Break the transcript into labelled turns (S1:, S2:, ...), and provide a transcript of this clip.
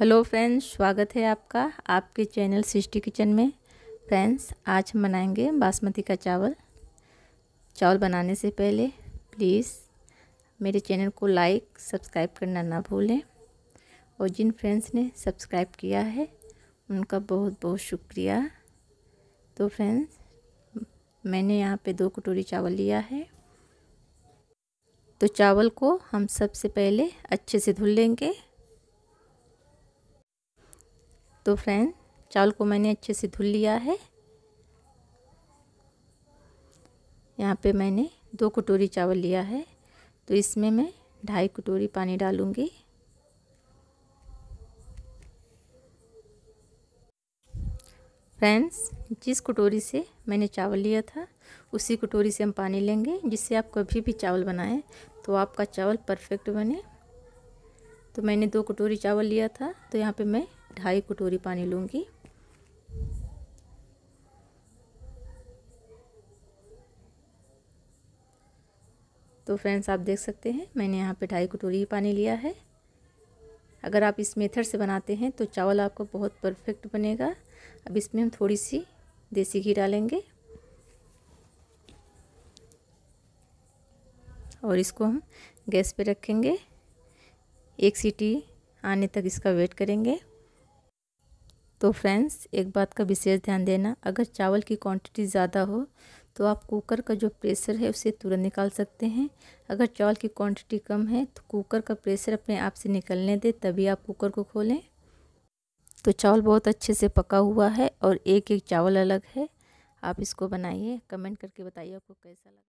S1: hello friends स्वागत है आपका आपके चैनल सिस्टी किचन में फ्रेंड्स आज हम बनाएंगे बासमती का चावल चावल बनाने से पहले प्लीज़ मेरे चैनल को लाइक सब्सक्राइब करना ना भूलें और जिन फ्रेंड्स ने सब्सक्राइब किया है उनका बहुत बहुत शुक्रिया तो फ्रेंड्स मैंने यहाँ पे दो कटोरी चावल लिया है तो चावल को हम सबसे पहले अच्छे से धुल लेंगे तो फ्रेंड चावल को मैंने अच्छे से धुल लिया है यहाँ पे मैंने दो कटोरी चावल लिया है तो इसमें मैं ढाई कटोरी पानी डालूँगी फ्रेंड्स जिस कटोरी से मैंने चावल लिया था उसी कटोरी से हम पानी लेंगे जिससे आप कभी भी चावल बनाएं तो आपका चावल परफेक्ट बने तो मैंने दो कटोरी चावल लिया था तो यहाँ पे मैं ढाई कटोरी पानी लूँगी तो फ्रेंड्स आप देख सकते हैं मैंने यहाँ पे ढाई कटोरी ही पानी लिया है अगर आप इस मेथड से बनाते हैं तो चावल आपको बहुत परफेक्ट बनेगा अब इसमें हम थोड़ी सी देसी घी डालेंगे और इसको हम गैस पे रखेंगे एक सीटी आने तक इसका वेट करेंगे तो फ्रेंड्स एक बात का विशेष ध्यान देना अगर चावल की क्वांटिटी ज़्यादा हो तो आप कुकर का जो प्रेशर है उसे तुरंत निकाल सकते हैं अगर चावल की क्वांटिटी कम है तो कुकर का प्रेशर अपने आप से निकलने दें तभी आप कुकर को खोलें तो चावल बहुत अच्छे से पका हुआ है और एक एक चावल अलग है आप इसको बनाइए कमेंट करके बताइए आपको कैसा लगा